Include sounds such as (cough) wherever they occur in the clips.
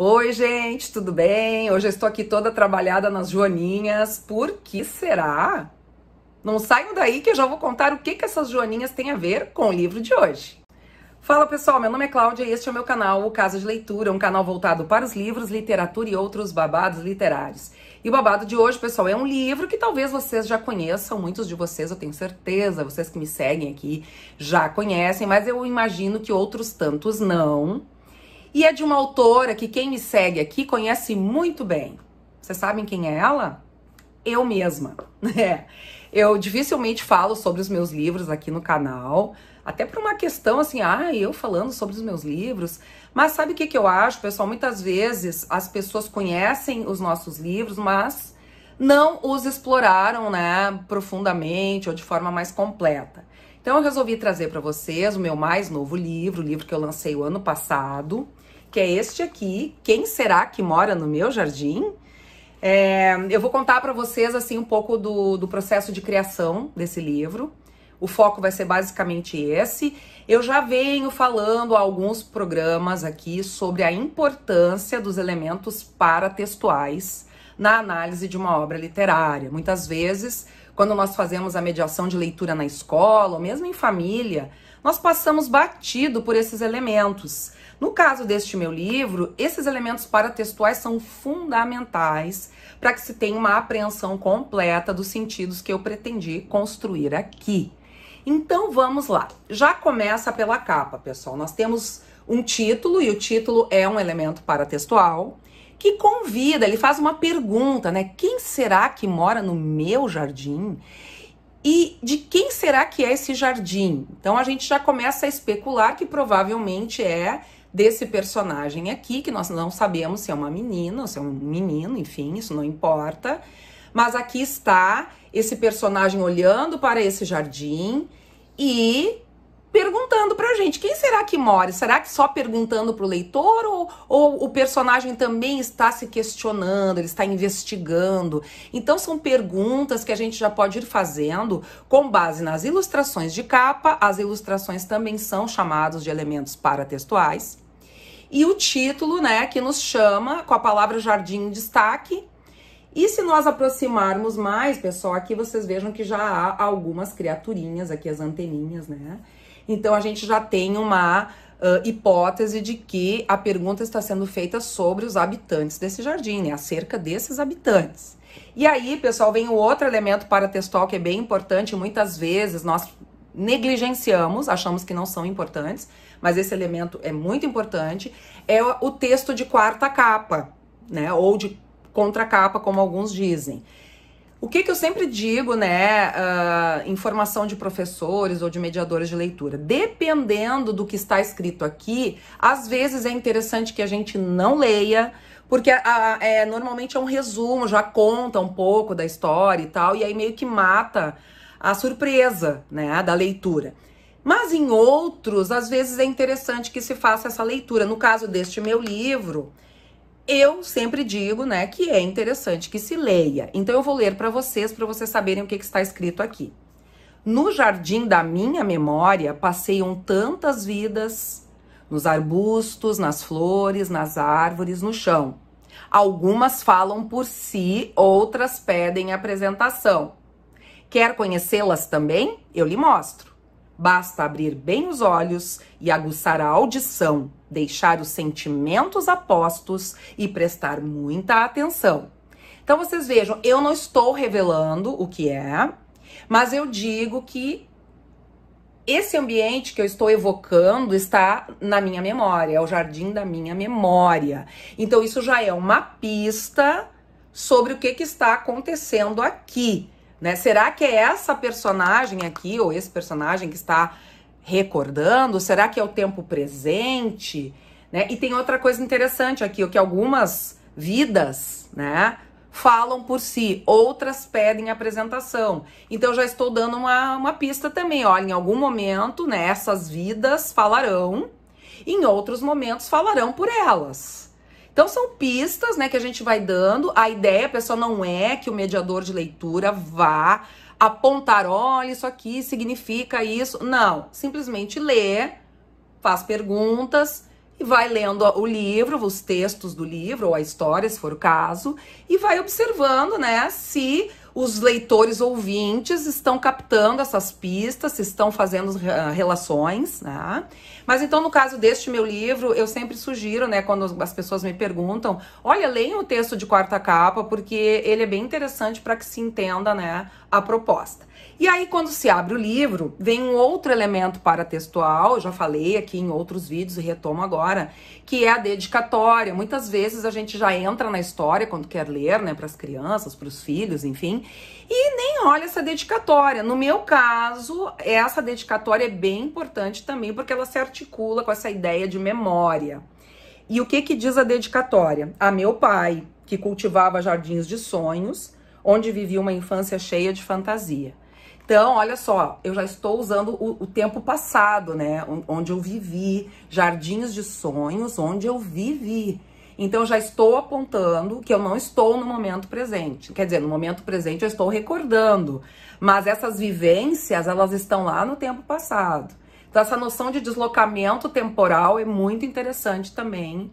Oi, gente, tudo bem? Hoje eu estou aqui toda trabalhada nas joaninhas. Por que será? Não saiam daí que eu já vou contar o que, que essas joaninhas têm a ver com o livro de hoje. Fala pessoal, meu nome é Cláudia e este é o meu canal, o Casa de Leitura, um canal voltado para os livros, literatura e outros babados literários. E o babado de hoje, pessoal, é um livro que talvez vocês já conheçam, muitos de vocês eu tenho certeza, vocês que me seguem aqui já conhecem, mas eu imagino que outros tantos não. E é de uma autora que quem me segue aqui conhece muito bem. Vocês sabem quem é ela? Eu mesma. (laughs) É. Eu dificilmente falo sobre os meus livros aqui no canal, até por uma questão assim, ah, eu falando sobre os meus livros. Mas sabe o que, que eu acho, pessoal? Muitas vezes as pessoas conhecem os nossos livros, mas não os exploraram, né, profundamente ou de forma mais completa. Então eu resolvi trazer para vocês o meu mais novo livro, o livro que eu lancei o ano passado, que é este aqui, Quem Será Que Mora no Meu Jardim? É, eu vou contar para vocês assim um pouco do, do processo de criação desse livro. O foco vai ser basicamente esse. Eu já venho falando alguns programas aqui sobre a importância dos elementos paratextuais na análise de uma obra literária. Muitas vezes, quando nós fazemos a mediação de leitura na escola ou mesmo em família, nós passamos batido por esses elementos. No caso deste meu livro, esses elementos paratextuais são fundamentais para que se tenha uma apreensão completa dos sentidos que eu pretendi construir aqui. Então vamos lá. Já começa pela capa, pessoal. Nós temos um título e o título é um elemento paratextual que convida, ele faz uma pergunta, né? Quem será que mora no meu jardim? E de quem será que é esse jardim? Então a gente já começa a especular que provavelmente é desse personagem aqui, que nós não sabemos se é uma menina ou se é um menino, enfim, isso não importa. Mas aqui está esse personagem olhando para esse jardim e perguntando pra gente quem será que mora? Será que só perguntando pro leitor ou, ou, o personagem também está se questionando, ele está investigando? Então são perguntas que a gente já pode ir fazendo com base nas ilustrações de capa. As ilustrações também são chamadas de elementos paratextuais. E o título, né, que nos chama com a palavra jardim em destaque, e se nós aproximarmos mais, pessoal, aqui vocês vejam que já há algumas criaturinhas, aqui as anteninhas, né? Então a gente já tem uma Uh, hipótese de que a pergunta está sendo feita sobre os habitantes desse jardim, né? acerca desses habitantes. E aí, pessoal, vem o outro elemento para testar que é bem importante, muitas vezes nós negligenciamos, achamos que não são importantes, mas esse elemento é muito importante, é o texto de quarta capa, né? Ou de contracapa, como alguns dizem. O que, que eu sempre digo, né, uh, ah, informação de professores ou de mediadores de leitura? Dependendo do que está escrito aqui, às vezes é interessante que a gente não leia, porque a, ah, a, é, normalmente é um resumo, já conta um pouco da história e tal, e aí meio que mata a surpresa, né, da leitura. Mas em outros, às vezes é interessante que se faça essa leitura. No caso deste meu livro, eu sempre digo, né, que é interessante que se leia. Então eu vou ler para vocês, para vocês saberem o que, que está escrito aqui. No jardim da minha memória passeiam tantas vidas, nos arbustos, nas flores, nas árvores, no chão. Algumas falam por si, outras pedem apresentação. Quer conhecê-las também? Eu lhe mostro. Basta abrir bem os olhos e aguçar a audição, deixar os sentimentos apostos e prestar muita atenção. Então vocês vejam, eu não estou revelando o que é, mas eu digo que esse ambiente que eu estou evocando está na minha memória, é o jardim da minha memória. Então isso já é uma pista sobre o que, que está acontecendo aqui. Né? Será que é essa personagem aqui, ou esse personagem que está recordando? Será que é o tempo presente? Né? E tem outra coisa interessante aqui, o que algumas vidas, né, falam por si, outras pedem apresentação. Então já estou dando uma, uma pista também, olha, em algum momento, né, essas vidas falarão, em outros momentos falarão por elas. Então são pistas, né, que a gente vai dando. A ideia, pessoal, não é que o mediador de leitura vá apontar, olha, isso aqui significa isso. Não, simplesmente lê, faz perguntas e vai lendo o livro, os textos do livro ou a história, se for o caso, e vai observando, né, se os leitores ouvintes estão captando essas pistas, estão fazendo uh, relações, né? Mas então, no caso deste meu livro, eu sempre sugiro, né, quando as pessoas me perguntam, olha, leiam o texto de quarta capa, porque ele é bem interessante para que se entenda, né, a proposta. E aí, quando se abre o livro, vem um outro elemento paratextual, eu já falei aqui em outros vídeos e retomo agora, que é a dedicatória. Muitas vezes a gente já entra na história quando quer ler, né, para as crianças, para os filhos, enfim, e nem olha essa dedicatória. No meu caso, essa dedicatória é bem importante também porque ela se articula com essa ideia de memória. E o que que diz a dedicatória? A meu pai, que cultivava jardins de sonhos, onde vivia uma infância cheia de fantasia. Então, olha só, eu já estou usando o, o tempo passado, né? Onde eu vivi, jardins de sonhos, onde eu vivi. Então, eu já estou apontando que eu não estou no momento presente. Quer dizer, no momento presente eu estou recordando, mas essas vivências, elas estão lá no tempo passado. Então, essa noção de deslocamento temporal é muito interessante também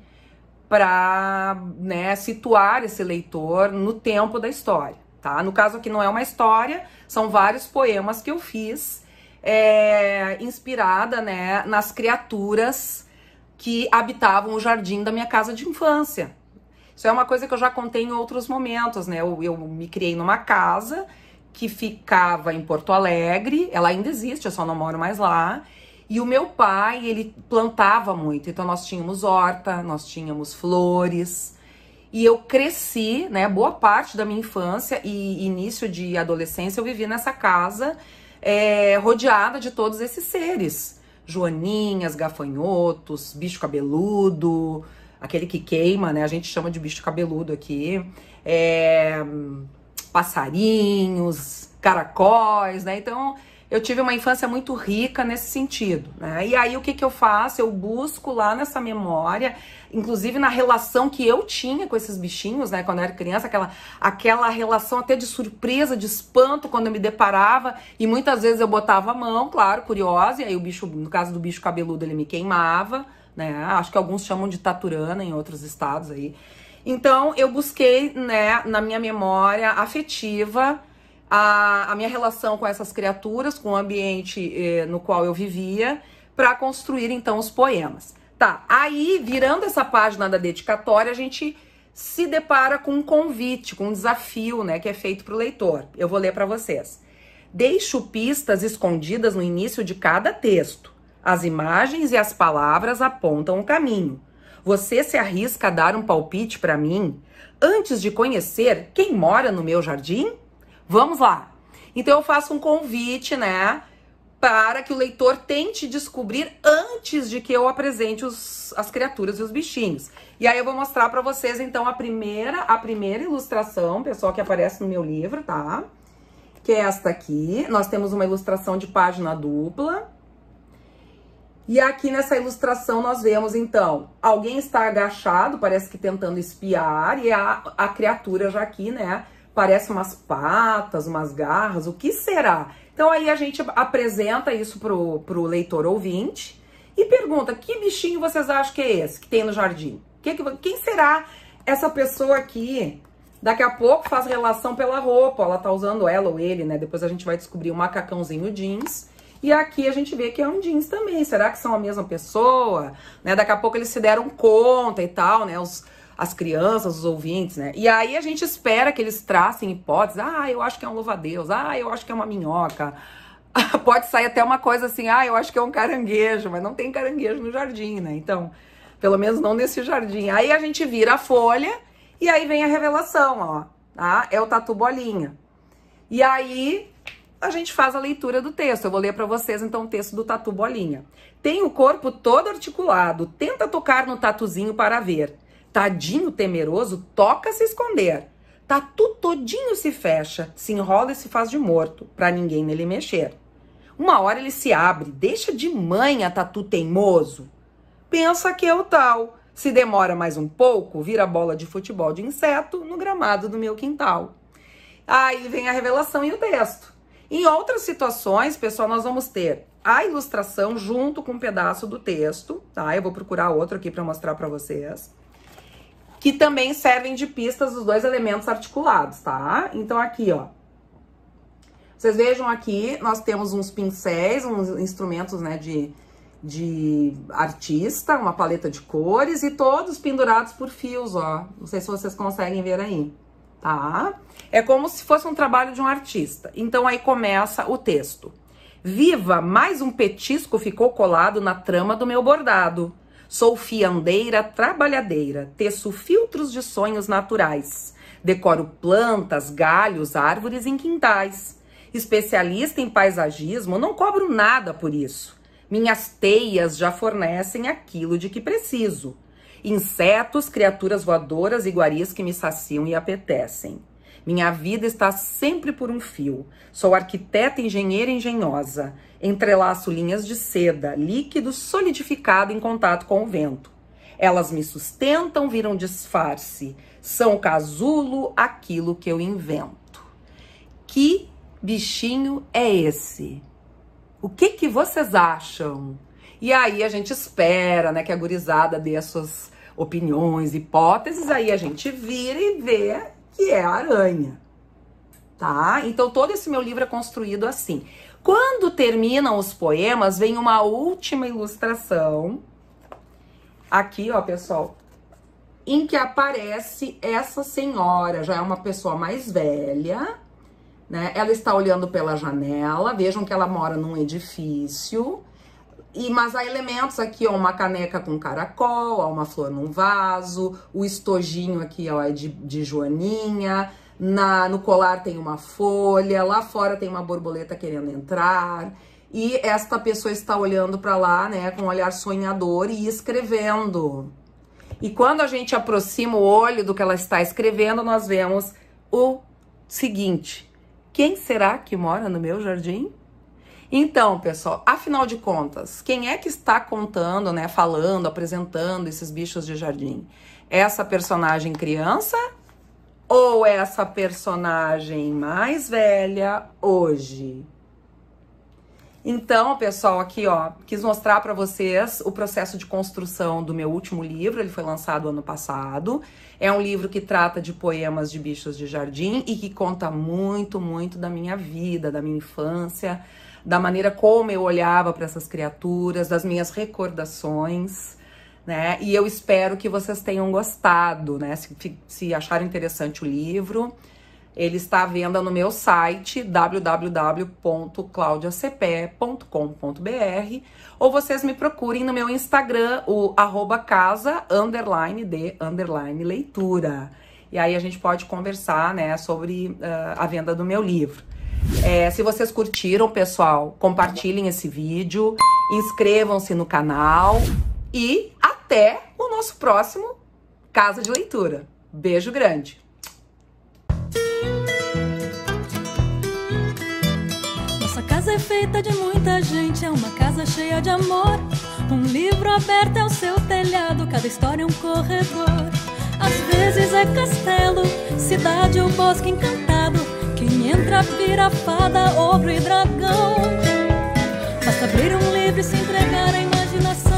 para né, situar esse leitor no tempo da história tá? No caso aqui não é uma história, são vários poemas que eu fiz, é, inspirada, né, nas criaturas que habitavam o jardim da minha casa de infância. Isso é uma coisa que eu já contei em outros momentos, né? Eu, eu me criei numa casa que ficava em Porto Alegre, ela ainda existe, eu só não moro mais lá. E o meu pai, ele plantava muito, então nós tínhamos horta, nós tínhamos flores, e eu cresci, né? Boa parte da minha infância e início de adolescência eu vivi nessa casa é, rodeada de todos esses seres. Joaninhas, gafanhotos, bicho cabeludo, aquele que queima, né? A gente chama de bicho cabeludo aqui. É, passarinhos, caracóis, né? Então eu tive uma infância muito rica nesse sentido, né? E aí o que, que eu faço? Eu busco lá nessa memória, inclusive na relação que eu tinha com esses bichinhos, né? Quando eu era criança, aquela, aquela relação até de surpresa, de espanto quando eu me deparava. E muitas vezes eu botava a mão, claro, curiosa, e aí o bicho, no caso do bicho cabeludo, ele me queimava, né? Acho que alguns chamam de taturana em outros estados aí. Então eu busquei, né, na minha memória afetiva a, a minha relação com essas criaturas, com o ambiente eh, no qual eu vivia, para construir então os poemas. Tá, aí virando essa página da dedicatória, a gente se depara com um convite, com um desafio, né, que é feito para o leitor. Eu vou ler para vocês. Deixo pistas escondidas no início de cada texto. As imagens e as palavras apontam o caminho. Você se arrisca a dar um palpite para mim antes de conhecer quem mora no meu jardim? Vamos lá. Então eu faço um convite, né, para que o leitor tente descobrir antes de que eu apresente os, as criaturas e os bichinhos. E aí eu vou mostrar para vocês então a primeira, a primeira ilustração, pessoal, que aparece no meu livro, tá? Que é esta aqui. Nós temos uma ilustração de página dupla. E aqui nessa ilustração nós vemos, então, alguém está agachado, parece que tentando espiar, e a, a criatura já aqui, né, parece umas patas, umas garras, o que será? Então aí a gente apresenta isso pro, pro leitor ouvinte e pergunta: que bichinho vocês acham que é esse que tem no jardim? Que, que, quem será essa pessoa aqui? Daqui a pouco faz relação pela roupa, ela tá usando ela ou ele, né? Depois a gente vai descobrir um macacãozinho jeans. E aqui a gente vê que é um jeans também. Será que são a mesma pessoa? Né? Daqui a pouco eles se deram conta e tal, né? Os, as crianças, os ouvintes, né? E aí a gente espera que eles tracem hipóteses. Ah, eu acho que é um louva-a-Deus. Ah, eu acho que é uma minhoca. (laughs) Pode sair até uma coisa assim. Ah, eu acho que é um caranguejo, mas não tem caranguejo no jardim, né? Então, pelo menos não nesse jardim. Aí a gente vira a folha e aí vem a revelação, ó. Ah, É o tatu bolinha. E aí a gente faz a leitura do texto. Eu vou ler para vocês então o texto do tatu bolinha. Tem o corpo todo articulado, tenta tocar no tatuzinho para ver. Tadinho temeroso toca se esconder. Tatu tá todinho se fecha, se enrola e se faz de morto, para ninguém nele mexer. Uma hora ele se abre, deixa de manha tatu tá teimoso. Pensa que é o tal. Se demora mais um pouco, vira bola de futebol de inseto no gramado do meu quintal. Aí vem a revelação e o texto. Em outras situações, pessoal, nós vamos ter a ilustração junto com um pedaço do texto, tá? Eu vou procurar outro aqui para mostrar para vocês que também servem de pistas os dois elementos articulados, tá? Então, aqui, ó. Vocês vejam aqui, nós temos uns pincéis, uns instrumentos, né, de, de artista, uma paleta de cores e todos pendurados por fios, ó. Não sei se vocês conseguem ver aí, tá? É como se fosse um trabalho de um artista. Então aí começa o texto. Viva, mais um petisco ficou colado na trama do meu bordado. Sou fiandeira trabalhadeira, teço filtros de sonhos naturais. Decoro plantas, galhos, árvores em quintais. Especialista em paisagismo, não cobro nada por isso. Minhas teias já fornecem aquilo de que preciso. Insetos, criaturas voadoras, iguarias que me saciam e apetecem. Minha vida está sempre por um fio. Sou arquiteta, engenheira engenhosa. Entrelaço linhas de seda, líquido solidificado em contato com o vento. Elas me sustentam, viram disfarce. São casulo aquilo que eu invento. Que bichinho é esse? O que, que vocês acham? E aí a gente espera, né, que a gurizada dê as suas opiniões, hipóteses, aí a gente vira e vê que é a aranha. Tá? Então todo esse meu livro é construído assim. Quando terminam os poemas, vem uma última ilustração. Aqui, ó, pessoal, em que aparece essa senhora, já é uma pessoa mais velha, né? Ela está olhando pela janela, vejam que ela mora num edifício e, mas há elementos aqui, ó, uma caneca com caracol, ó, uma flor num vaso, o estojinho aqui, ó, é de, de joaninha, na, no colar tem uma folha, lá fora tem uma borboleta querendo entrar. E esta pessoa está olhando para lá, né, com um olhar sonhador e escrevendo. E quando a gente aproxima o olho do que ela está escrevendo, nós vemos o seguinte: quem será que mora no meu jardim? Então, pessoal, afinal de contas, quem é que está contando, né, falando, apresentando esses bichos de jardim? Essa personagem criança ou essa personagem mais velha hoje? Então, pessoal, aqui ó, quis mostrar para vocês o processo de construção do meu último livro, ele foi lançado ano passado. É um livro que trata de poemas de bichos de jardim e que conta muito, muito da minha vida, da minha infância, da maneira como eu olhava para essas criaturas, das minhas recordações. Né? E eu espero que vocês tenham gostado, né? Se, se acharam interessante o livro, ele está à venda no meu site www.claudiacp.com.br ou vocês me procurem no meu Instagram, o casa underline de underline leitura. E aí a gente pode conversar, né, sobre uh, a venda do meu livro. É, se vocês curtiram, pessoal, compartilhem esse vídeo, inscrevam-se no canal e até o nosso próximo Casa de Leitura. Beijo grande! Nossa casa é feita de muita gente, é uma casa cheia de amor. Um livro aberto é o seu telhado, cada história é um corredor. Às vezes é castelo, cidade ou bosque encantado entra, vira fada, ogro e dragão. Basta abrir um livro e se entregar à imaginação.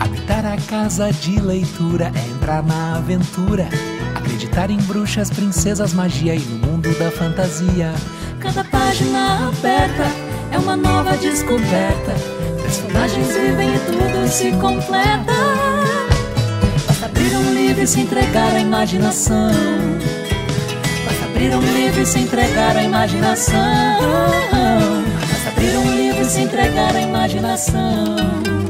Habitar a casa de leitura é entrar na aventura. Acreditar em bruxas, princesas, magia e no mundo da fantasia. Cada página aberta é uma nova descoberta. Personagens vivem e tudo se completa abrir um livro e se entregar à imaginação. Basta abrir um livro e se entregar à imaginação. Basta abrir um livro e se entregar à imaginação.